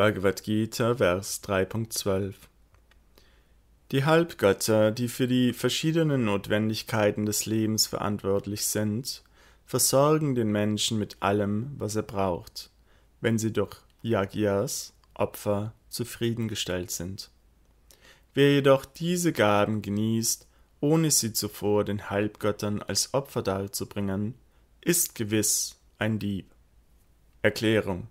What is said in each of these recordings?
Bhagavad Gita, Vers 3.12. Die Halbgötter, die für die verschiedenen Notwendigkeiten des Lebens verantwortlich sind, versorgen den Menschen mit allem, was er braucht, wenn sie durch Yagyas, Opfer, zufriedengestellt sind. Wer jedoch diese Gaben genießt, ohne sie zuvor den Halbgöttern als Opfer darzubringen, ist gewiss ein Dieb. Erklärung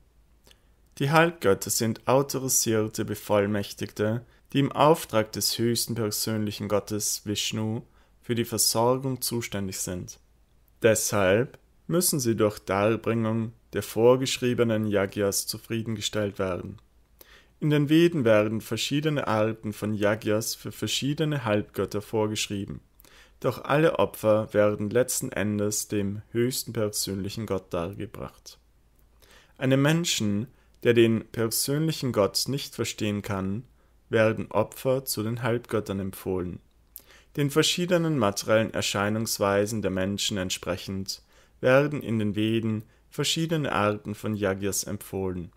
die Halbgötter sind autorisierte Bevollmächtigte, die im Auftrag des höchsten persönlichen Gottes Vishnu für die Versorgung zuständig sind. Deshalb müssen sie durch Darbringung der vorgeschriebenen Yagyas zufriedengestellt werden. In den Veden werden verschiedene Arten von Yagyas für verschiedene Halbgötter vorgeschrieben, doch alle Opfer werden letzten Endes dem höchsten persönlichen Gott dargebracht. Einem Menschen der den persönlichen Gott nicht verstehen kann, werden Opfer zu den Halbgöttern empfohlen. Den verschiedenen materiellen Erscheinungsweisen der Menschen entsprechend werden in den Veden verschiedene Arten von Yajnas empfohlen.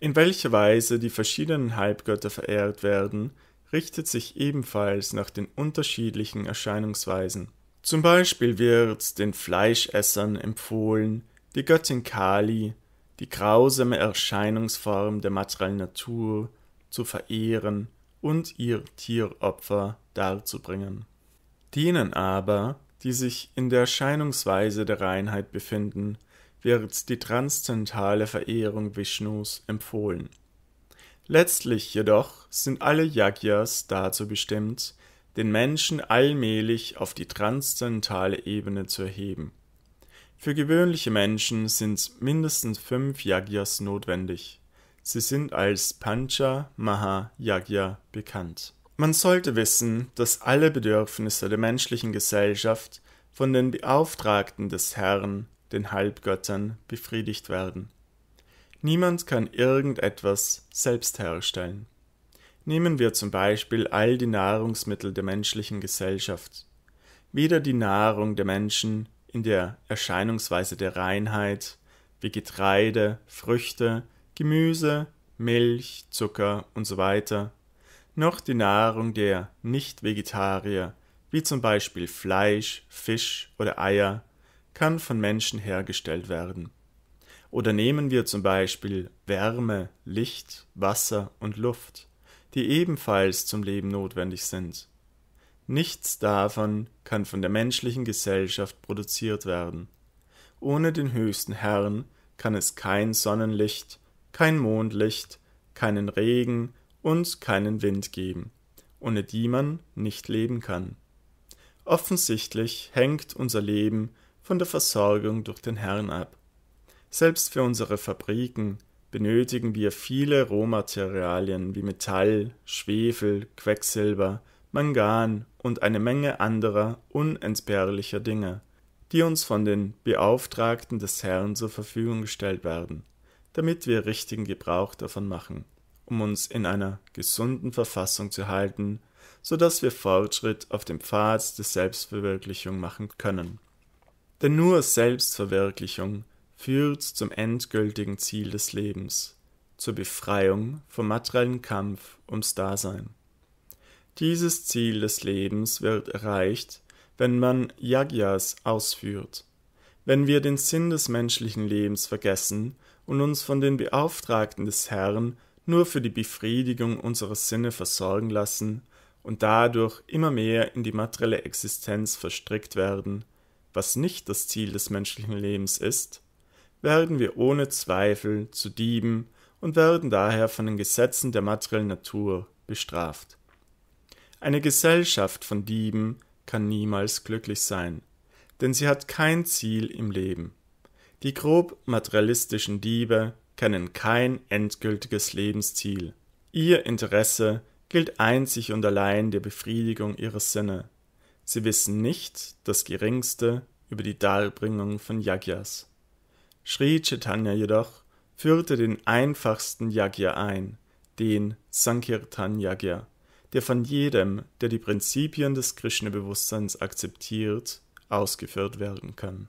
In welcher Weise die verschiedenen Halbgötter verehrt werden, richtet sich ebenfalls nach den unterschiedlichen Erscheinungsweisen. Zum Beispiel wird den Fleischessern empfohlen, die Göttin Kali, die grausame Erscheinungsform der materiellen Natur zu verehren und ihr Tieropfer darzubringen. Denen aber, die sich in der Erscheinungsweise der Reinheit befinden, wird die transzendentale Verehrung Vishnus empfohlen. Letztlich jedoch sind alle Yajnas dazu bestimmt, den Menschen allmählich auf die transzendentale Ebene zu erheben für gewöhnliche Menschen sind mindestens fünf Yagyas notwendig. Sie sind als Pancha Maha Yagya bekannt. Man sollte wissen, dass alle Bedürfnisse der menschlichen Gesellschaft von den Beauftragten des Herrn, den Halbgöttern, befriedigt werden. Niemand kann irgendetwas selbst herstellen. Nehmen wir zum Beispiel all die Nahrungsmittel der menschlichen Gesellschaft. Weder die Nahrung der Menschen in der Erscheinungsweise der Reinheit, wie Getreide, Früchte, Gemüse, Milch, Zucker usw., so noch die Nahrung der Nicht-Vegetarier, wie zum Beispiel Fleisch, Fisch oder Eier, kann von Menschen hergestellt werden. Oder nehmen wir zum Beispiel Wärme, Licht, Wasser und Luft, die ebenfalls zum Leben notwendig sind. Nichts davon kann von der menschlichen Gesellschaft produziert werden. Ohne den höchsten Herrn kann es kein Sonnenlicht, kein Mondlicht, keinen Regen und keinen Wind geben, ohne die man nicht leben kann. Offensichtlich hängt unser Leben von der Versorgung durch den Herrn ab. Selbst für unsere Fabriken benötigen wir viele Rohmaterialien wie Metall, Schwefel, Quecksilber, Mangan und eine Menge anderer unentbehrlicher Dinge, die uns von den Beauftragten des Herrn zur Verfügung gestellt werden, damit wir richtigen Gebrauch davon machen, um uns in einer gesunden Verfassung zu halten, so dass wir Fortschritt auf dem Pfad der Selbstverwirklichung machen können. Denn nur Selbstverwirklichung führt zum endgültigen Ziel des Lebens, zur Befreiung vom materiellen Kampf ums Dasein. Dieses Ziel des Lebens wird erreicht, wenn man Yajnas ausführt. Wenn wir den Sinn des menschlichen Lebens vergessen und uns von den Beauftragten des Herrn nur für die Befriedigung unserer Sinne versorgen lassen und dadurch immer mehr in die materielle Existenz verstrickt werden, was nicht das Ziel des menschlichen Lebens ist, werden wir ohne Zweifel zu Dieben und werden daher von den Gesetzen der materiellen Natur bestraft. Eine Gesellschaft von Dieben kann niemals glücklich sein, denn sie hat kein Ziel im Leben. Die grob materialistischen Diebe kennen kein endgültiges Lebensziel. Ihr Interesse gilt einzig und allein der Befriedigung ihrer Sinne. Sie wissen nicht das Geringste über die Darbringung von Yajnas. Sri Chaitanya jedoch führte den einfachsten Yajna ein, den Sankirtan Yajna der von jedem, der die Prinzipien des Krishna-Bewusstseins akzeptiert, ausgeführt werden kann